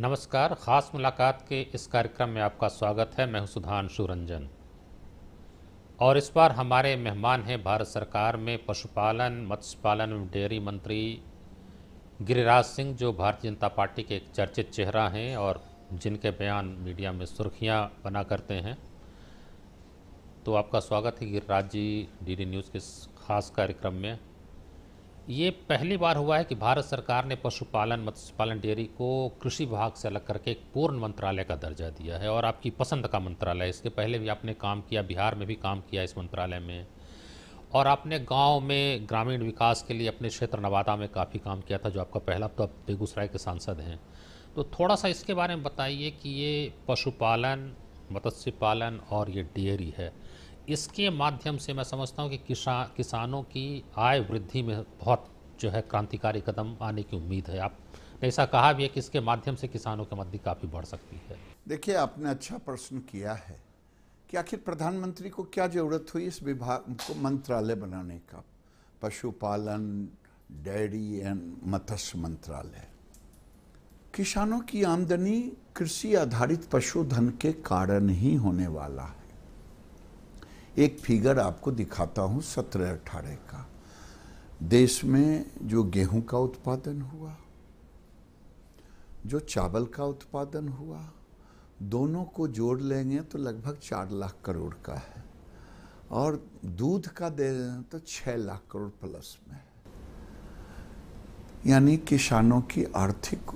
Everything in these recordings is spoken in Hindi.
नमस्कार ख़ास मुलाकात के इस कार्यक्रम में आपका स्वागत है मैं सुधांशु रंजन और इस बार हमारे मेहमान हैं भारत सरकार में पशुपालन मत्स्य पालन एवं डेयरी मंत्री गिरिराज सिंह जो भारतीय जनता पार्टी के एक चर्चित चेहरा हैं और जिनके बयान मीडिया में सुर्खियां बना करते हैं तो आपका स्वागत है गिरिराज जी डी न्यूज़ के खास कार्यक्रम में ये पहली बार हुआ है कि भारत सरकार ने पशुपालन मत्स्य पालन डेयरी को कृषि विभाग से अलग करके एक पूर्ण मंत्रालय का दर्जा दिया है और आपकी पसंद का मंत्रालय इसके पहले भी आपने काम किया बिहार में भी काम किया इस मंत्रालय में और आपने गांव में ग्रामीण विकास के लिए अपने क्षेत्र नवादा में काफ़ी काम किया था जो आपका पहला तो आप बेगूसराय के सांसद हैं तो थोड़ा सा इसके बारे में बताइए कि ये पशुपालन मत्स्य पालन और ये डेयरी है इसके माध्यम से मैं समझता हूँ कि किसा किसानों की आय वृद्धि में बहुत जो है क्रांतिकारी कदम आने की उम्मीद है आप ऐसा कहा भी है कि इसके माध्यम से किसानों की मदद काफ़ी बढ़ सकती है देखिए आपने अच्छा प्रश्न किया है कि आखिर प्रधानमंत्री को क्या ज़रूरत हुई इस विभाग को मंत्रालय बनाने का पशुपालन डेयरी एंड मत्स्य मंत्रालय किसानों की आमदनी कृषि आधारित पशुधन के कारण ही होने वाला है एक फिगर आपको दिखाता हूँ सत्रह अठारह का देश में जो गेहूं का उत्पादन हुआ जो चावल का उत्पादन हुआ दोनों को जोड़ लेंगे तो लगभग चार लाख करोड़ का है और दूध का दे तो छः लाख करोड़ प्लस में है यानी किसानों की आर्थिक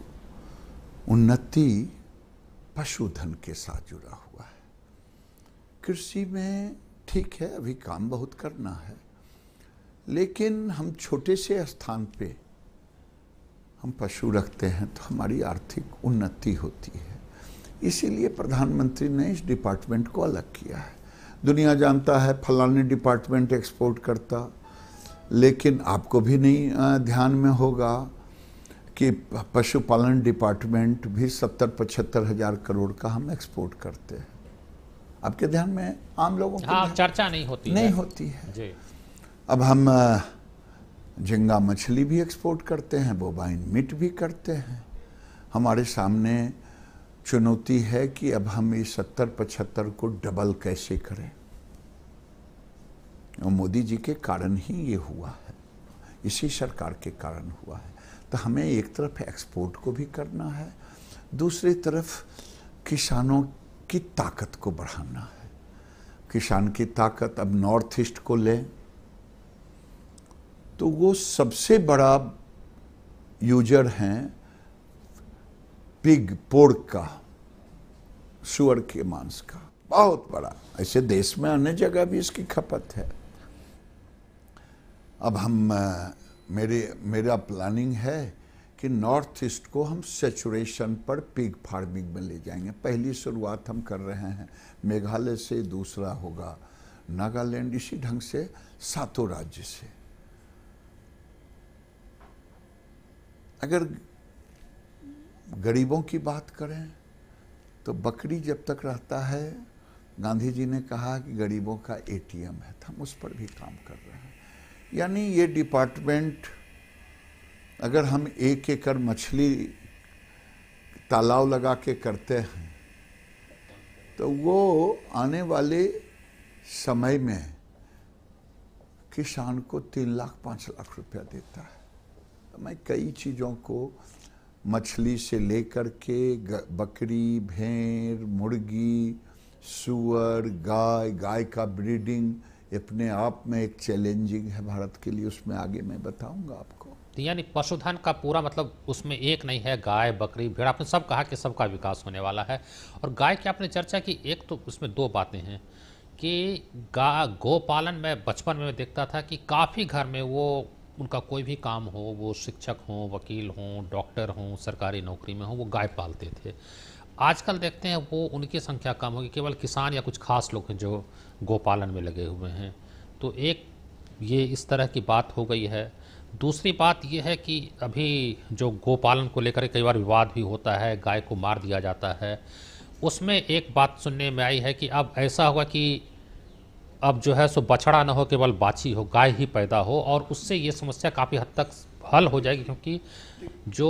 उन्नति पशुधन के साथ जुड़ा हुआ है कृषि में ठीक है अभी काम बहुत करना है लेकिन हम छोटे से स्थान पे हम पशु रखते हैं तो हमारी आर्थिक उन्नति होती है इसीलिए प्रधानमंत्री ने इस डिपार्टमेंट को अलग किया है दुनिया जानता है फलाने डिपार्टमेंट एक्सपोर्ट करता लेकिन आपको भी नहीं ध्यान में होगा कि पशुपालन डिपार्टमेंट भी सत्तर पचहत्तर हज़ार करोड़ का हम एक्सपोर्ट करते हैं आपके ध्यान में आम लोगों की हाँ, चर्चा नहीं होती नहीं है। होती है जी। अब हम झिंगा मछली भी एक्सपोर्ट करते हैं बोबाइन मीट भी करते हैं हमारे सामने चुनौती है कि अब हम इस सत्तर पचहत्तर को डबल कैसे करें और मोदी जी के कारण ही ये हुआ है इसी सरकार के कारण हुआ है तो हमें एक तरफ एक्सपोर्ट को भी करना है दूसरी तरफ किसानों की ताकत को बढ़ाना है किसान की ताकत अब नॉर्थ ईस्ट को ले तो वो सबसे बड़ा यूजर हैं पिग पोर्क का सुअर के मांस का बहुत बड़ा ऐसे देश में अन्य जगह भी इसकी खपत है अब हम मेरे मेरा प्लानिंग है कि नॉर्थ ईस्ट को हम सेचुरेशन पर पिग फार्मिंग में ले जाएंगे पहली शुरुआत हम कर रहे हैं मेघालय से दूसरा होगा नागालैंड इसी ढंग से सातों राज्य से अगर गरीबों की बात करें तो बकरी जब तक रहता है गांधी जी ने कहा कि गरीबों का एटीएम है तो हम उस पर भी काम कर रहे हैं यानी ये डिपार्टमेंट अगर हम एक एकड़ मछली तालाब लगा के करते हैं तो वो आने वाले समय में किसान को तीन लाख पाँच लाख रुपया देता है तो मैं कई चीज़ों को मछली से लेकर के बकरी भेड़ मुर्गी सुअर गाय गाय का ब्रीडिंग अपने आप में एक चैलेंजिंग है भारत के लिए उसमें आगे मैं बताऊंगा आपको तो यानी पशुधन का पूरा मतलब उसमें एक नहीं है गाय बकरी भेड़ आपने सब कहा कि सबका विकास होने वाला है और गाय की आपने चर्चा की एक तो उसमें दो बातें हैं कि गा गोपालन में बचपन में देखता था कि काफ़ी घर में वो उनका कोई भी काम हो वो शिक्षक हों वकील हों डॉक्टर हों सरकारी नौकरी में हों वो गाय पालते थे आजकल देखते हैं वो उनकी संख्या कम होगी केवल किसान या कुछ खास लोग हैं जो गोपालन में लगे हुए हैं तो एक ये इस तरह की बात हो गई है दूसरी बात यह है कि अभी जो गोपालन को लेकर कई बार विवाद भी होता है गाय को मार दिया जाता है उसमें एक बात सुनने में आई है कि अब ऐसा होगा कि अब जो है सो बछड़ा ना हो केवल बाछी हो गाय ही पैदा हो और उससे ये समस्या काफ़ी हद तक हल हो जाएगी क्योंकि जो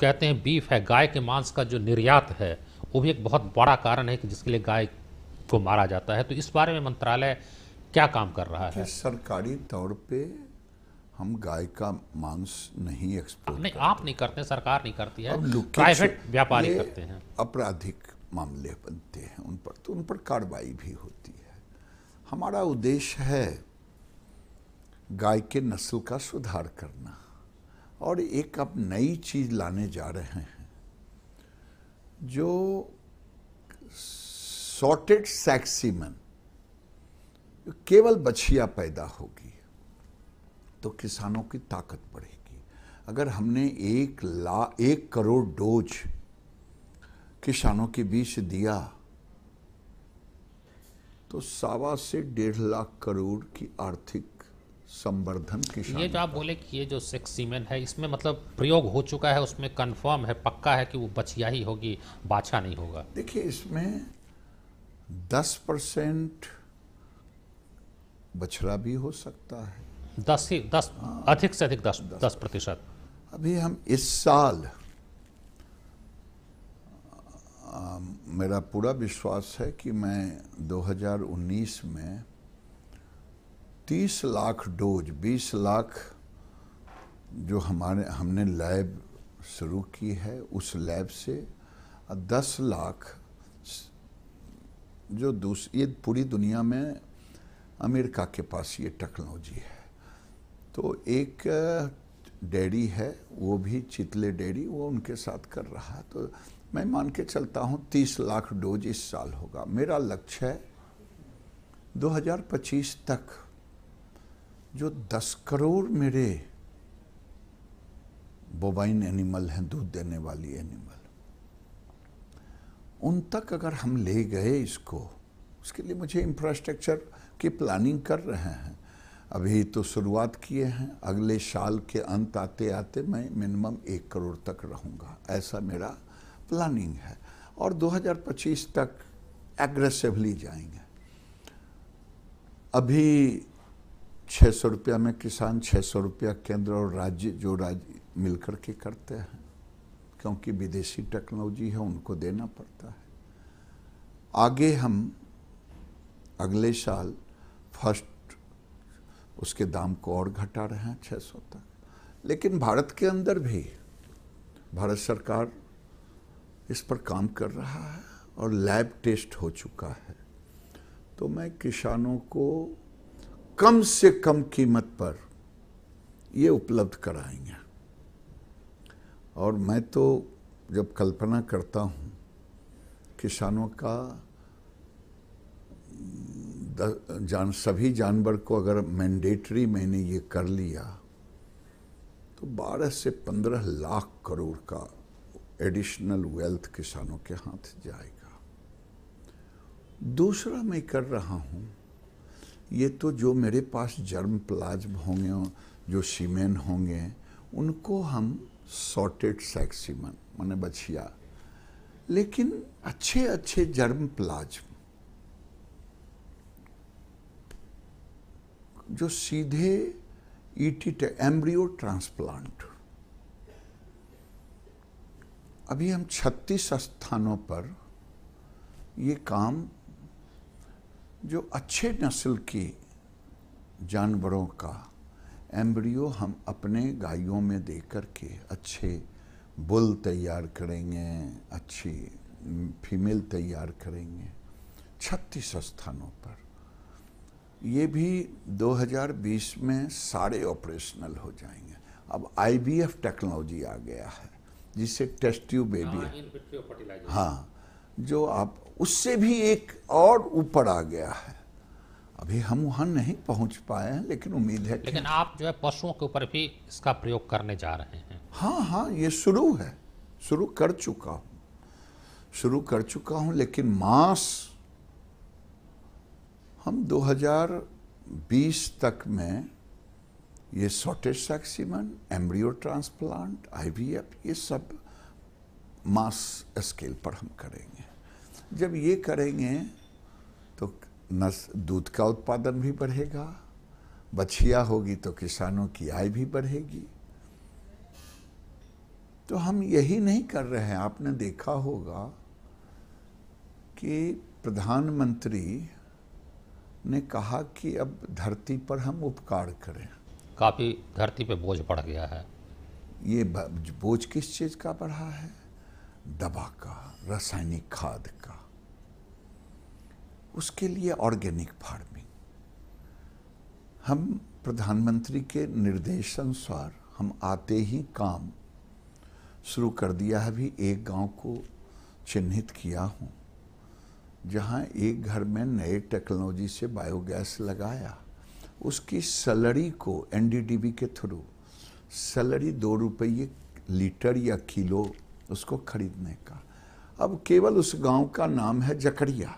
कहते हैं बीफ है गाय के मांस का जो निर्यात है वो भी एक बहुत बड़ा कारण है कि जिसके लिए गाय को मारा जाता है तो इस बारे में मंत्रालय क्या काम कर रहा है सरकारी तौर पे हम गाय का मांस नहीं एक्सपोर्ट नहीं आप नहीं करते सरकार नहीं करती है प्राइवेट व्यापारी करते हैं आपराधिक मामले बनते हैं उन पर तो उन पर कार्रवाई भी होती है हमारा उद्देश्य है गाय के नस्ल का सुधार करना और एक अब नई चीज लाने जा रहे हैं जो सॉर्टेड सैक्सीमन केवल बछिया पैदा होगी तो किसानों की ताकत बढ़ेगी अगर हमने एक ला एक करोड़ डोज किसानों के बीच दिया तो सावा से डेढ़ लाख करोड़ की आर्थिक संवर्धन ये जो आप बोले कि ये जो सिक्स सीमेन है इसमें मतलब प्रयोग हो चुका है उसमें कंफर्म है पक्का है कि वो बछिया ही होगी बाछा नहीं होगा देखिए इसमें दस परसेंट बछड़ा भी हो सकता है दस ही दस अधिक से अधिक दस दस प्रतिशत अभी हम इस साल मेरा पूरा विश्वास है कि मैं 2019 में 30 लाख डोज 20 लाख जो हमारे हमने लैब शुरू की है उस लैब से 10 लाख जो दूसरी ये पूरी दुनिया में अमेरिका के पास ये टेक्नोलॉजी है तो एक डैडी है वो भी चितले डैडी वो उनके साथ कर रहा तो मैं मान के चलता हूँ तीस लाख डोज इस साल होगा मेरा लक्ष्य है 2025 तक जो 10 करोड़ मेरे बोबाइन एनिमल हैं दूध देने वाली एनिमल उन तक अगर हम ले गए इसको उसके लिए मुझे इंफ्रास्ट्रक्चर की प्लानिंग कर रहे हैं अभी तो शुरुआत किए हैं अगले साल के अंत आते आते मैं मिनिमम एक करोड़ तक रहूँगा ऐसा मेरा प्लानिंग है और 2025 तक एग्रेसिवली जाएंगे अभी छः सौ रुपया में किसान छः सौ रुपया केंद्र और राज्य जो राज्य मिलकर के करते हैं क्योंकि विदेशी टेक्नोलॉजी है उनको देना पड़ता है आगे हम अगले साल फर्स्ट उसके दाम को और घटा रहे हैं 600 तक लेकिन भारत के अंदर भी भारत सरकार इस पर काम कर रहा है और लैब टेस्ट हो चुका है तो मैं किसानों को कम से कम कीमत पर ये उपलब्ध कराएंगे और मैं तो जब कल्पना करता हूँ किसानों का जान सभी जानवर को अगर मैंडेटरी मैंने ये कर लिया तो 12 से 15 लाख करोड़ का एडिशनल वेल्थ किसानों के हाथ जाएगा दूसरा मैं कर रहा हूँ ये तो जो मेरे पास जर्म प्लाज्म होंगे जो सीमेन होंगे उनको हम सॉर्टेड सेक्सीमन माने मैंने बछिया लेकिन अच्छे अच्छे जर्म प्लाज्म जो सीधे ईटी एम्ब्रियो ट्रांसप्लांट अभी हम 36 स्थानों पर ये काम जो अच्छे नस्ल के जानवरों का एम्ब्रियो हम अपने गायों में दे करके अच्छे बुल तैयार करेंगे अच्छी फीमेल तैयार करेंगे छत्तीस स्थानों पर ये भी 2020 में सारे ऑपरेशनल हो जाएंगे अब आईवीएफ टेक्नोलॉजी आ गया है जिससे टेस्ट ट्यूब बेबी हाँ, है हाँ जो आप उससे भी एक और ऊपर आ गया है अभी हम वहां नहीं पहुंच पाए हैं लेकिन उम्मीद है लेकिन आप जो है पशुओं के ऊपर भी इसका प्रयोग करने जा रहे हैं हाँ हाँ ये शुरू है शुरू कर चुका हूँ शुरू कर चुका हूँ लेकिन मांस हम 2020 तक में ये सॉटेज सैक्सीमन एम्ब्रियो ट्रांसप्लांट आई ये सब मास स्केल पर हम करेंगे जब ये करेंगे तो नस दूध का उत्पादन भी बढ़ेगा बछिया होगी तो किसानों की आय भी बढ़ेगी तो हम यही नहीं कर रहे हैं आपने देखा होगा कि प्रधानमंत्री ने कहा कि अब धरती पर हम उपकार करें काफ़ी धरती पे बोझ पड़ गया है ये बोझ किस चीज़ का बढ़ा है दवा का रासायनिक खाद का उसके लिए ऑर्गेनिक फार्मिंग हम प्रधानमंत्री के निर्देशानुसार हम आते ही काम शुरू कर दिया है अभी एक गांव को चिन्हित किया हूँ जहाँ एक घर में नए टेक्नोलॉजी से बायोगैस लगाया उसकी सैलरी को एनडीडीबी के थ्रू सैलरी दो रुपये लीटर या किलो उसको खरीदने का अब केवल उस गांव का नाम है जकड़िया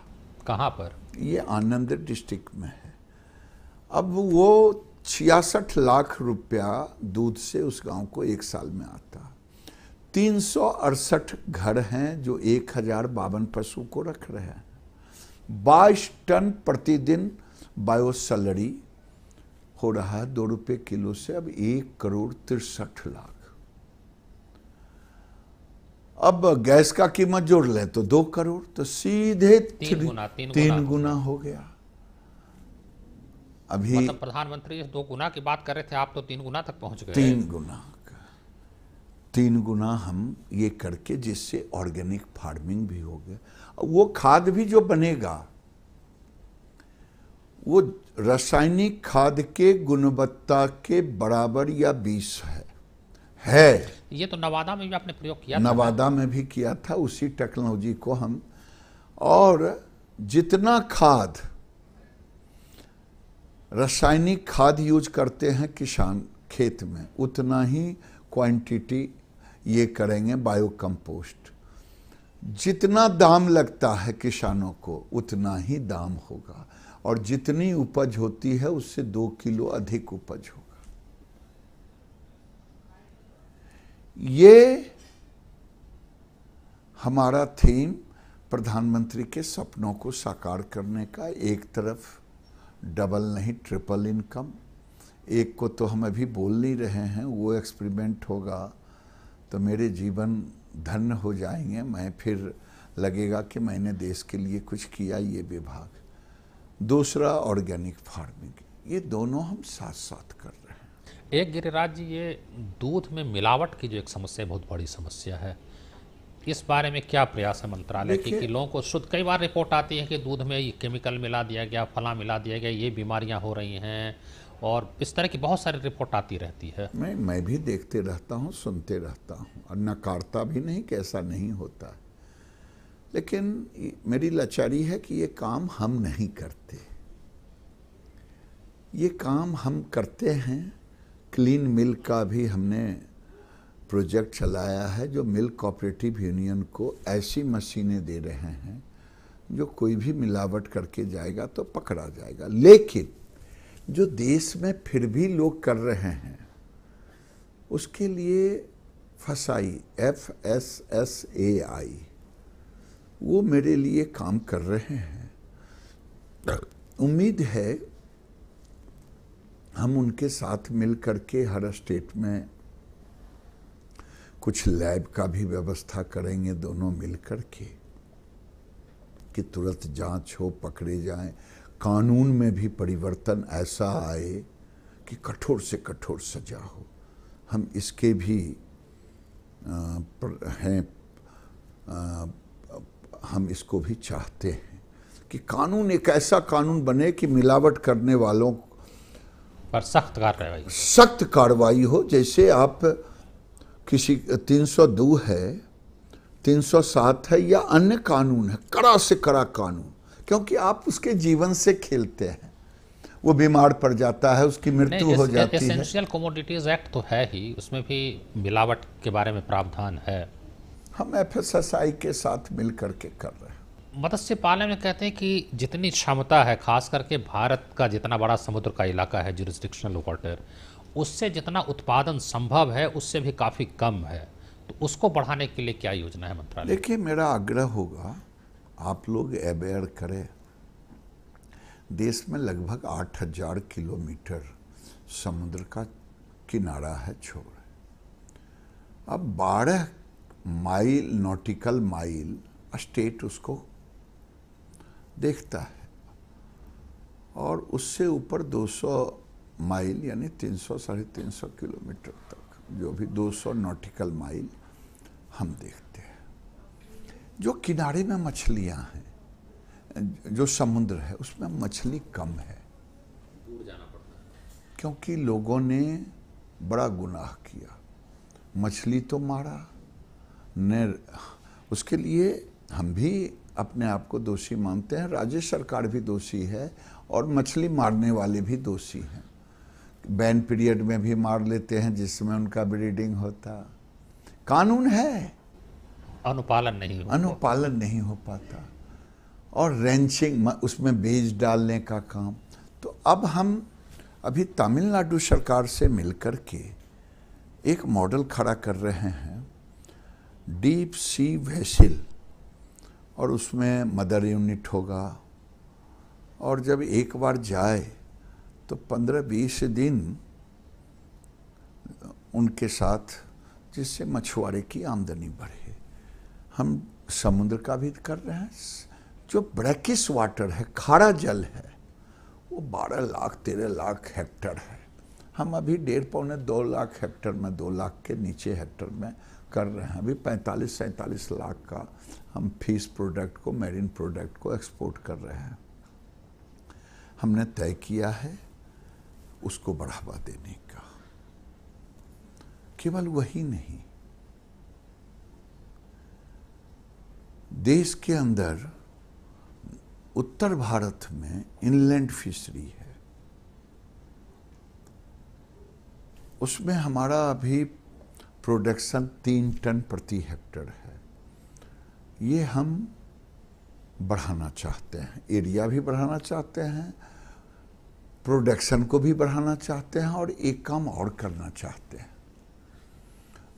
कहाँ पर ये आनंद डिस्ट्रिक्ट में है अब वो छियासठ लाख रुपया दूध से उस गांव को एक साल में आता तीन सौ अड़सठ घर हैं जो एक हजार बावन पशु को रख रहे हैं बाईस टन प्रतिदिन बायोसलरी हो रहा है दो रुपये किलो से अब एक करोड़ तिरसठ लाख अब गैस का कीमत जोड़ लें तो दो करोड़ तो सीधे तीन गुना तीन, तीन गुना, गुना हो गया अभी मतलब प्रधानमंत्री दो गुना की बात कर रहे थे आप तो तीन गुना तक पहुंच गए तीन गुना तीन गुना हम ये करके जिससे ऑर्गेनिक फार्मिंग भी हो गया वो खाद भी जो बनेगा वो रासायनिक खाद के गुणवत्ता के बराबर या बीस है है ये तो नवादा में भी आपने प्रयोग किया नवादा में भी किया था उसी टेक्नोलॉजी को हम और जितना खाद रासायनिक खाद यूज करते हैं किसान खेत में उतना ही क्वांटिटी ये करेंगे बायो कंपोस्ट जितना दाम लगता है किसानों को उतना ही दाम होगा और जितनी उपज होती है उससे दो किलो अधिक उपज होगा ये हमारा थीम प्रधानमंत्री के सपनों को साकार करने का एक तरफ डबल नहीं ट्रिपल इनकम एक को तो हम अभी बोल नहीं रहे हैं वो एक्सपेरिमेंट होगा तो मेरे जीवन धन्य हो जाएंगे मैं फिर लगेगा कि मैंने देश के लिए कुछ किया ये विभाग दूसरा ऑर्गेनिक फार्मिंग ये दोनों हम साथ साथ कर रहे हैं एक गिरिराज जी ये दूध में मिलावट की जो एक समस्या बहुत बड़ी समस्या है इस बारे में क्या प्रयास है मंत्रालय की कि लोगों को शुद्ध कई बार रिपोर्ट आती है कि दूध में ये केमिकल मिला दिया गया फला मिला दिया गया ये बीमारियां हो रही हैं और इस तरह की बहुत सारी रिपोर्ट आती रहती है मैं मैं भी देखते रहता हूँ सुनते रहता हूँ और नकारता भी नहीं कि ऐसा नहीं होता लेकिन मेरी लाचारी है कि ये काम हम नहीं करते ये काम हम करते हैं क्लीन मिल का भी हमने प्रोजेक्ट चलाया है जो मिल कॉपरेटिव यूनियन को ऐसी मशीनें दे रहे हैं जो कोई भी मिलावट करके जाएगा तो पकड़ा जाएगा लेकिन जो देश में फिर भी लोग कर रहे हैं उसके लिए फसाई F S S A I वो मेरे लिए काम कर रहे हैं उम्मीद है हम उनके साथ मिल करके हर स्टेट में कुछ लैब का भी व्यवस्था करेंगे दोनों मिल कर के कि तुरंत जांच हो पकड़े जाएं कानून में भी परिवर्तन ऐसा आए कि कठोर से कठोर सजा हो हम इसके भी हैं हम इसको भी चाहते हैं कि कानून एक ऐसा कानून बने कि मिलावट करने वालों पर सख्त कार्रवाई सख्त कार्रवाई हो जैसे आप किसी 302 है 307 है या अन्य कानून है कड़ा से कड़ा कानून क्योंकि आप उसके जीवन से खेलते हैं वो बीमार पड़ जाता है उसकी मृत्यु हो जाती है एसेंशियल कमोडिटीज एक्ट तो है ही उसमें भी मिलावट के बारे में प्रावधान है हम एफएसएसआई के साथ मिल करके कर रहे हैं मत्स्य पालन में कहते हैं कि जितनी क्षमता है खास करके भारत का जितना बड़ा समुद्र का इलाका है जुरिस्टिक्शनल वाटर उससे जितना उत्पादन संभव है उससे भी काफ़ी कम है तो उसको बढ़ाने के लिए क्या योजना है मंत्रालय देखिए मेरा आग्रह होगा आप लोग अवेयर करें देश में लगभग आठ हजार किलोमीटर समुद्र का किनारा है छोर अब बारह माइल नॉटिकल माइल स्टेट उसको देखता है और उससे ऊपर 200 माइल यानी 300 साढ़े तीन किलोमीटर तक जो भी 200 नॉटिकल माइल हम देखते हैं जो किनारे में मछलियां हैं जो समुद्र है उसमें मछली कम है दूर जाना पड़ता है क्योंकि लोगों ने बड़ा गुनाह किया मछली तो मारा ने उसके लिए हम भी अपने आप को दोषी मानते हैं राज्य सरकार भी दोषी है और मछली मारने वाले भी दोषी हैं बैन पीरियड में भी मार लेते हैं जिसमें उनका ब्रीडिंग होता कानून है अनुपालन नहीं अनुपालन नहीं हो पाता और रेंचिंग उसमें बीज डालने का काम तो अब हम अभी तमिलनाडु सरकार से मिलकर के एक मॉडल खड़ा कर रहे हैं डीप सी वेसिल और उसमें मदर यूनिट होगा और जब एक बार जाए तो पंद्रह बीस दिन उनके साथ जिससे मछुआरे की आमदनी बढ़े हम समुद्र का भी कर रहे हैं जो ब्रैकिस वाटर है खारा जल है वो 12 लाख 13 लाख हेक्टर है हम अभी डेढ़ पौने दो लाख हेक्टर में दो लाख के नीचे हेक्टर में कर रहे हैं अभी 45 सैंतालीस लाख का हम फीस प्रोडक्ट को मेरिन प्रोडक्ट को एक्सपोर्ट कर रहे हैं हमने तय किया है उसको बढ़ावा देने का केवल वही नहीं देश के अंदर उत्तर भारत में इनलैंड फिशरी है उसमें हमारा अभी प्रोडक्शन तीन टन प्रति हेक्टर है ये हम बढ़ाना चाहते हैं एरिया भी बढ़ाना चाहते हैं प्रोडक्शन को भी बढ़ाना चाहते हैं और एक काम और करना चाहते हैं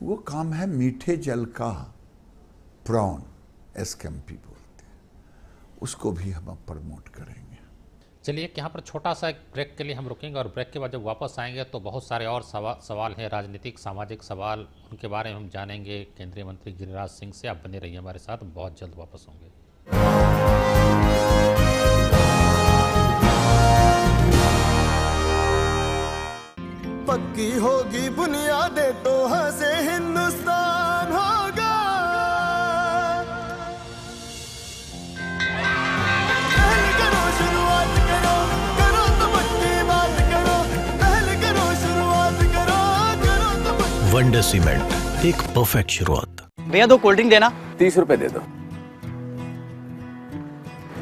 वो काम है मीठे जल का प्रॉन एस कैम्पी बोलते हैं उसको भी हम प्रमोट करेंगे चलिए यहाँ पर छोटा सा एक ब्रेक के लिए हम रुकेंगे और ब्रेक के बाद जब वापस आएंगे तो बहुत सारे और सवा, सवाल हैं राजनीतिक सामाजिक सवाल उनके बारे में हम जानेंगे केंद्रीय मंत्री गिरिराज सिंह से आप बने रहिए हमारे साथ बहुत जल्द वापस होंगे पक्की होगी बुनियादें तो हंसे हिंदुस्तान वनडे सीमेंट एक परफेक्ट शुरुआत भैया दो कोल्ड ड्रिंक देना तीस रुपए दे दो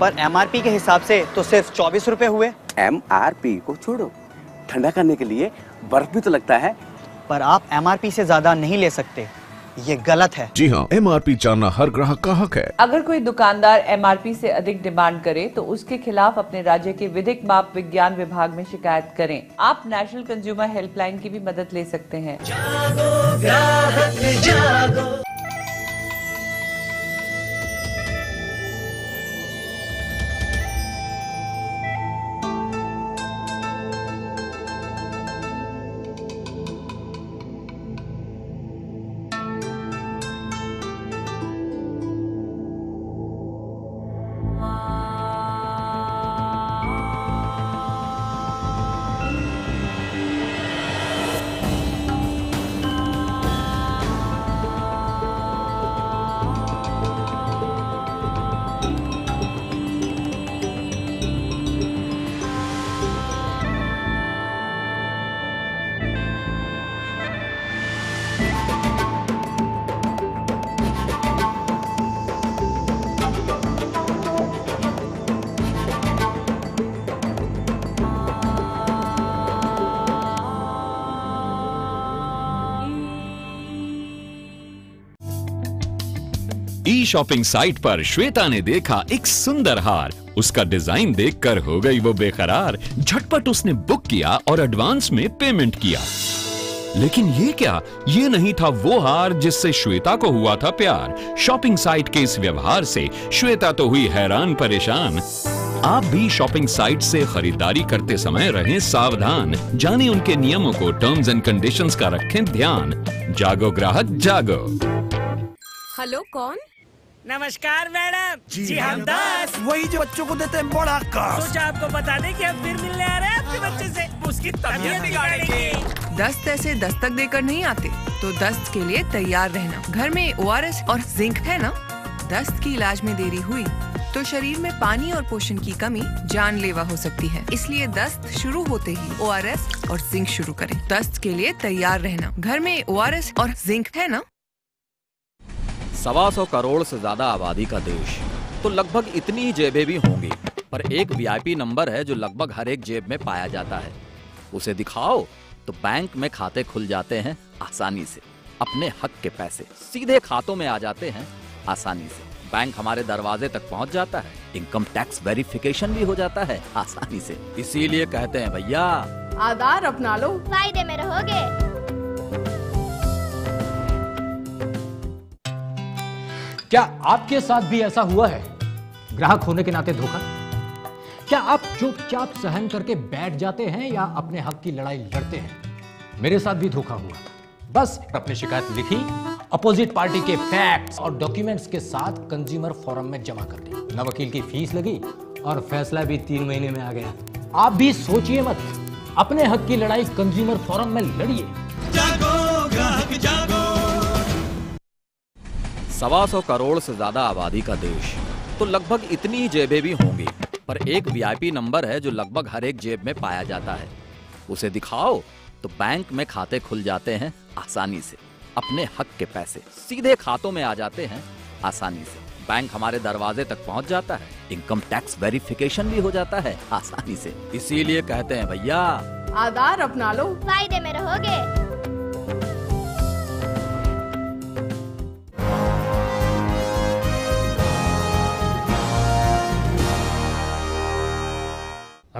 पर एमआरपी के हिसाब से तो सिर्फ चौबीस रुपए हुए एमआरपी को छोड़ो ठंडा करने के लिए बर्फ भी तो लगता है पर आप एमआरपी से ज्यादा नहीं ले सकते ये गलत है जी हाँ पी जानना हर ग्राहक का हक है अगर कोई दुकानदार पी ऐसी अधिक डिमांड करे तो उसके खिलाफ अपने राज्य के विधिक माप विज्ञान विभाग में शिकायत करें आप नेशनल कंज्यूमर हेल्पलाइन की भी मदद ले सकते हैं जागो, ई शॉपिंग साइट पर श्वेता ने देखा एक सुंदर हार उसका डिजाइन देखकर हो गई वो बेकरार झटपट उसने बुक किया और एडवांस में पेमेंट किया लेकिन ये क्या ये नहीं था वो हार जिससे श्वेता को हुआ था प्यार शॉपिंग साइट के इस व्यवहार से श्वेता तो हुई हैरान परेशान आप भी शॉपिंग साइट से खरीदारी करते समय रहें सावधान जाने उनके नियमों को टर्म्स एंड कंडीशंस का रखें ध्यान जागो ग्राहक जागो हेलो कौन नमस्कार मैडम जी, जी हम दस वही जो बच्चों को देते हैं बड़ा काश सोचा आपको बता दें कि हम फिर मिलने आ रहे हैं आपके बच्चे से उसकी तबीयत बिगाड़ेंगे दस्त ऐसे दस्तक देकर नहीं आते तो दस्त के लिए तैयार रहना घर में ओ और जिंक है ना दस्त की इलाज में देरी हुई तो शरीर में पानी और पोषण की कमी जानलेवा हो सकती है इसलिए दस्त शुरू होते ही ओ और जिंक शुरू करें दस्त के लिए तैयार रहना घर में ओ और जिंक है ना सवा सौ करोड़ से ज्यादा आबादी का देश तो लगभग इतनी ही जेबें भी होंगी पर एक वीआईपी नंबर है जो लगभग हर एक जेब में पाया जाता है उसे दिखाओ तो बैंक में खाते खुल जाते हैं आसानी से अपने हक के पैसे सीधे खातों में आ जाते हैं आसानी से बैंक हमारे दरवाजे तक पहुंच जाता है इनकम टैक्स वेरिफिकेशन भी हो जाता है आसानी से इसीलिए कहते हैं भैया आधार अपना लो फायदे में रहोगे क्या आपके साथ भी ऐसा हुआ है ग्राहक होने के नाते धोखा क्या आप चुपचाप सहन करके बैठ जाते हैं या अपने हक की लड़ाई लड़ते हैं मेरे साथ भी धोखा हुआ बस अपनी शिकायत लिखी अपोजिट पार्टी के फैक्ट्स और डॉक्यूमेंट्स के साथ कंज्यूमर फोरम में जमा कर दी न वकील की फीस लगी और फैसला भी तीन महीने में आ गया आप भी सोचिए मत अपने हक की लड़ाई कंज्यूमर फोरम में लड़िए जागो, ग्राहक जागो। सवा सौ करोड़ से ज्यादा आबादी का देश तो लगभग इतनी ही जेबें भी होंगी पर एक वीआईपी नंबर है जो लगभग हर एक जेब में पाया जाता है उसे दिखाओ तो बैंक में खाते खुल जाते हैं आसानी से अपने हक के पैसे सीधे खातों में आ जाते हैं आसानी से बैंक हमारे दरवाजे तक पहुंच जाता है इनकम टैक्स वेरिफिकेशन भी हो जाता है आसानी से इसीलिए कहते हैं भैया आधार अपना लो फायदे में रहोगे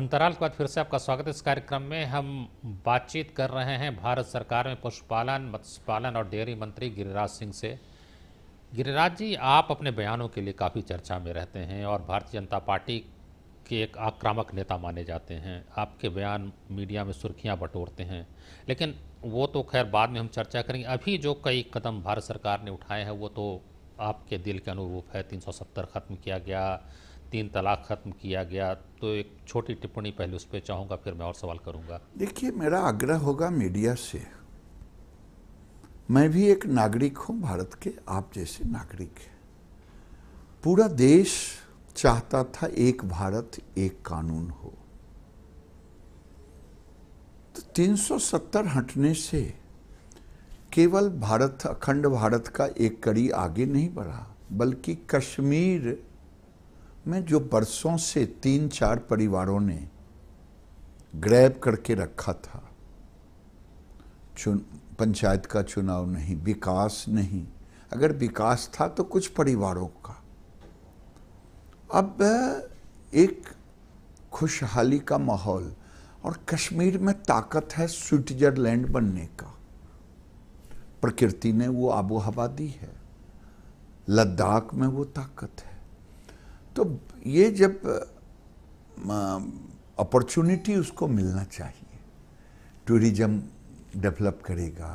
अंतराल के बाद फिर से आपका स्वागत है इस कार्यक्रम में हम बातचीत कर रहे हैं भारत सरकार में पशुपालन मत्स्य पालन और डेयरी मंत्री गिरिराज सिंह से गिरिराज जी आप अपने बयानों के लिए काफ़ी चर्चा में रहते हैं और भारतीय जनता पार्टी के एक आक्रामक नेता माने जाते हैं आपके बयान मीडिया में सुर्खियाँ बटोरते हैं लेकिन वो तो खैर बाद में हम चर्चा करेंगे अभी जो कई कदम भारत सरकार ने उठाए हैं वो तो आपके दिल के अनुरूप है तीन ख़त्म किया गया तीन तलाक ख़त्म किया गया तो एक छोटी टिप्पणी पहले उस पर चाहूंगा फिर मैं और सवाल करूंगा देखिए मेरा आग्रह होगा मीडिया से मैं भी एक नागरिक हूं भारत के आप जैसे नागरिक पूरा देश चाहता था एक भारत एक कानून हो तो 370 हटने से केवल भारत अखंड भारत का एक कड़ी आगे नहीं बढ़ा बल्कि कश्मीर में जो बरसों से तीन चार परिवारों ने ग्रैब करके रखा था चुन पंचायत का चुनाव नहीं विकास नहीं अगर विकास था तो कुछ परिवारों का अब एक खुशहाली का माहौल और कश्मीर में ताकत है स्विट्जरलैंड बनने का प्रकृति ने वो आबोहवा दी है लद्दाख में वो ताकत है तो ये जब अपॉर्चुनिटी उसको मिलना चाहिए टूरिज्म डेवलप करेगा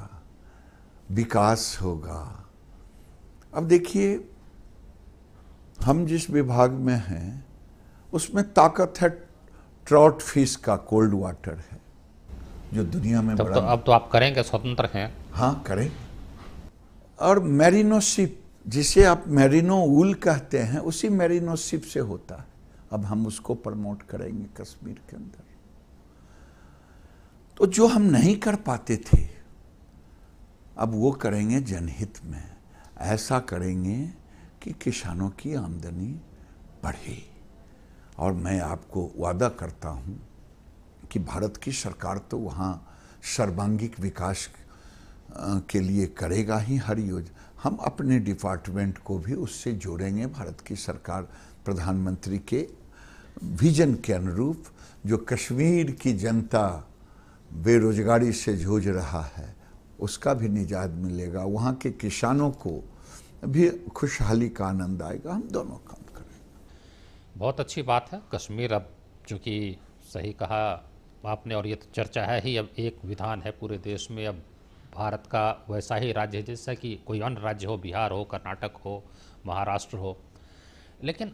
विकास होगा अब देखिए हम जिस विभाग में हैं उसमें ताकत है ट्रॉट फिश का कोल्ड वाटर है जो दुनिया में तो बड़ा तो अब तो आप करेंगे स्वतंत्र हैं हाँ करें और मैरिनोशिप जिसे आप मेरिनो उल कहते हैं उसी मेरिनो सिप से होता है अब हम उसको प्रमोट करेंगे कश्मीर के अंदर तो जो हम नहीं कर पाते थे अब वो करेंगे जनहित में ऐसा करेंगे कि किसानों की आमदनी बढ़े और मैं आपको वादा करता हूं कि भारत की सरकार तो वहाँ सर्वांगिक विकास के लिए करेगा ही हर योजना हम अपने डिपार्टमेंट को भी उससे जोड़ेंगे भारत की सरकार प्रधानमंत्री के विजन के अनुरूप जो कश्मीर की जनता बेरोजगारी से जूझ रहा है उसका भी निजात मिलेगा वहाँ के किसानों को भी खुशहाली का आनंद आएगा हम दोनों काम करेंगे बहुत अच्छी बात है कश्मीर अब चूँकि सही कहा आपने और ये तो चर्चा है ही अब एक विधान है पूरे देश में अब भारत का वैसा ही राज्य है जैसा कि कोई अन्य राज्य हो बिहार हो कर्नाटक हो महाराष्ट्र हो लेकिन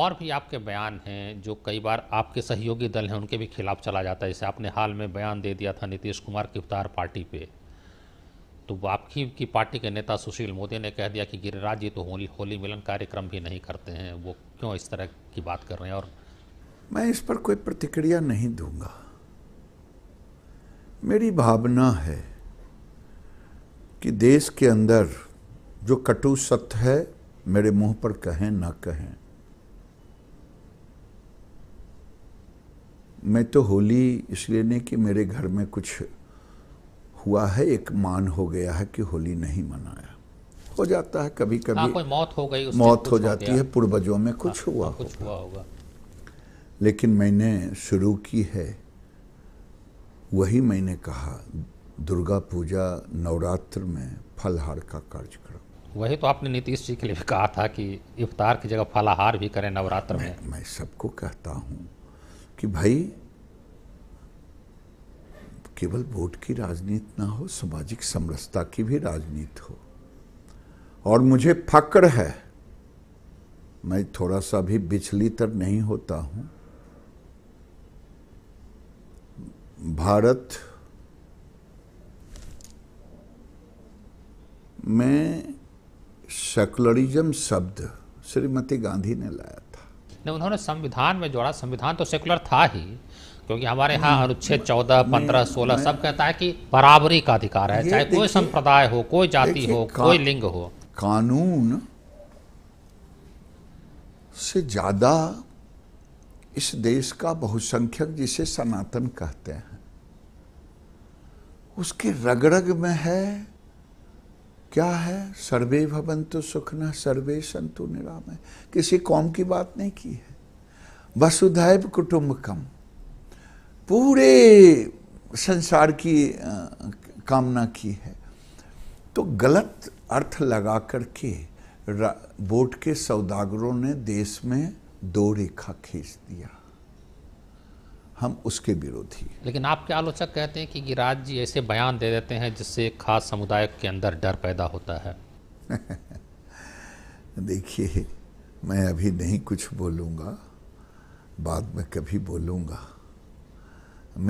और भी आपके बयान हैं जो कई बार आपके सहयोगी दल हैं उनके भी खिलाफ चला जाता है जैसे आपने हाल में बयान दे दिया था नीतीश कुमार की पार्टी पे तो आपकी की पार्टी के नेता सुशील मोदी ने कह दिया कि गिरिराज जी तो होली होली मिलन कार्यक्रम भी नहीं करते हैं वो क्यों इस तरह की बात कर रहे हैं और मैं इस पर कोई प्रतिक्रिया नहीं दूंगा मेरी भावना है कि देश के अंदर जो कटु सत्य है मेरे मुंह पर कहें ना कहें मैं तो होली इसलिए नहीं कि मेरे घर में कुछ हुआ है एक मान हो गया है कि होली नहीं मनाया हो जाता है कभी कभी हाँ, कोई मौत हो गई मौत हो जाती है पूर्वजों में कुछ आ, हाँ, हुआ हाँ, कुछ हुआ होगा लेकिन मैंने शुरू की है वही मैंने कहा दुर्गा पूजा नवरात्र में फलहार का कार्यक्रम वही तो आपने नीतीश जी के लिए भी कहा था कि इफ्तार की जगह फलाहार भी करें नवरात्र में मैं, सबको कहता हूँ कि भाई केवल वोट की राजनीति ना हो सामाजिक समरसता की भी राजनीति हो और मुझे फक्र है मैं थोड़ा सा भी बिचली तर नहीं होता हूं भारत में सेकुलरिज्म शब्द श्रीमती गांधी ने लाया था नहीं उन्होंने संविधान में जोड़ा संविधान तो सेकुलर था ही क्योंकि हमारे यहाँ अनुच्छेद चौदह पंद्रह सोलह सब कहता है कि बराबरी का अधिकार है चाहे कोई संप्रदाय हो कोई जाति हो कोई लिंग हो कानून से ज़्यादा इस देश का बहुसंख्यक जिसे सनातन कहते हैं उसके रगरग में है क्या है सर्वे भवंतु सुखना सर्वे संतु निराम है किसी कौम की बात नहीं की है वसुधैव कुटुम्बकम पूरे संसार की आ, कामना की है तो गलत अर्थ लगा करके वोट के सौदागरों ने देश में दो रेखा खींच दिया हम उसके विरोधी लेकिन आपके आलोचक कहते हैं कि गिराज जी ऐसे बयान दे देते हैं जिससे खास समुदाय के अंदर डर पैदा होता है देखिए मैं अभी नहीं कुछ बोलूँगा बाद में कभी बोलूँगा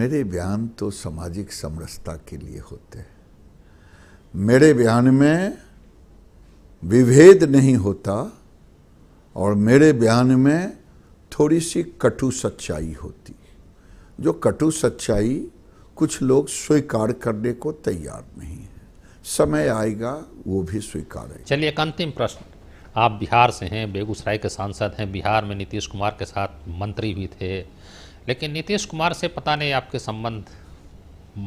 मेरे बयान तो सामाजिक समरसता के लिए होते हैं मेरे बयान में विभेद नहीं होता और मेरे बयान में थोड़ी सी कटु सच्चाई होती जो कटु सच्चाई कुछ लोग स्वीकार करने को तैयार नहीं है समय आएगा वो भी स्वीकार चलिए एक अंतिम प्रश्न आप बिहार से हैं बेगूसराय के सांसद हैं बिहार में नीतीश कुमार के साथ मंत्री भी थे लेकिन नीतीश कुमार से पता नहीं आपके संबंध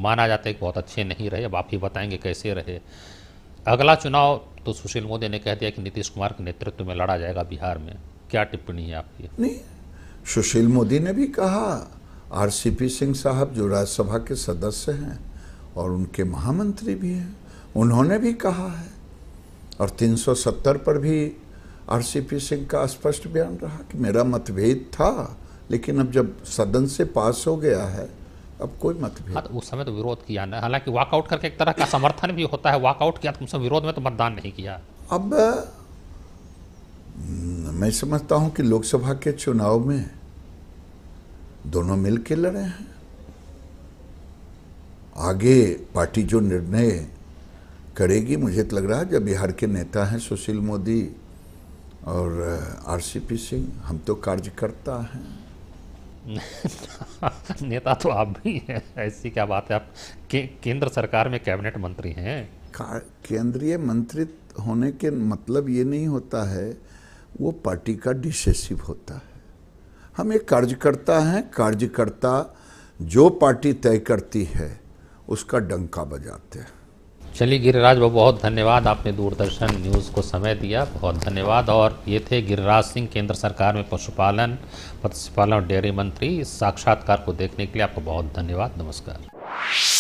माना जाता है कि बहुत अच्छे नहीं रहे अब आप ही बताएंगे कैसे रहे अगला चुनाव तो सुशील मोदी ने कह दिया कि नीतीश कुमार के नेतृत्व में लड़ा जाएगा बिहार में क्या टिप्पणी है आपकी नहीं सुशील मोदी ने भी कहा आरसीपी सिंह साहब जो राज्यसभा के सदस्य हैं और उनके महामंत्री भी हैं उन्होंने भी कहा है और 370 पर भी आरसीपी सिंह का स्पष्ट बयान रहा कि मेरा मतभेद था लेकिन अब जब सदन से पास हो गया है अब कोई मतभेद हाँ, तो उस समय तो विरोध किया ना हालांकि वॉकआउट करके एक तरह का समर्थन भी होता है वॉकआउट किया तो विरोध में तो मतदान नहीं किया अब हम्म, मैं समझता हूं कि लोकसभा के चुनाव में दोनों मिल के लड़े हैं आगे पार्टी जो निर्णय करेगी मुझे तो लग रहा है जब बिहार के नेता हैं सुशील मोदी और आरसीपी सिंह हम तो कार्यकर्ता हैं नेता तो आप भी हैं ऐसी क्या बात है आप के, केंद्र सरकार में कैबिनेट मंत्री हैं केंद्रीय मंत्री होने के मतलब ये नहीं होता है वो पार्टी का डिसेसिव होता है हम एक कार्यकर्ता हैं कार्यकर्ता जो पार्टी तय करती है उसका डंका बजाते हैं चलिए गिरिराज बाबू बहुत धन्यवाद आपने दूरदर्शन न्यूज़ को समय दिया बहुत धन्यवाद और ये थे गिरिराज सिंह केंद्र सरकार में पशुपालन मत्स्यपालन और डेयरी मंत्री इस साक्षात्कार को देखने के लिए आपको बहुत धन्यवाद नमस्कार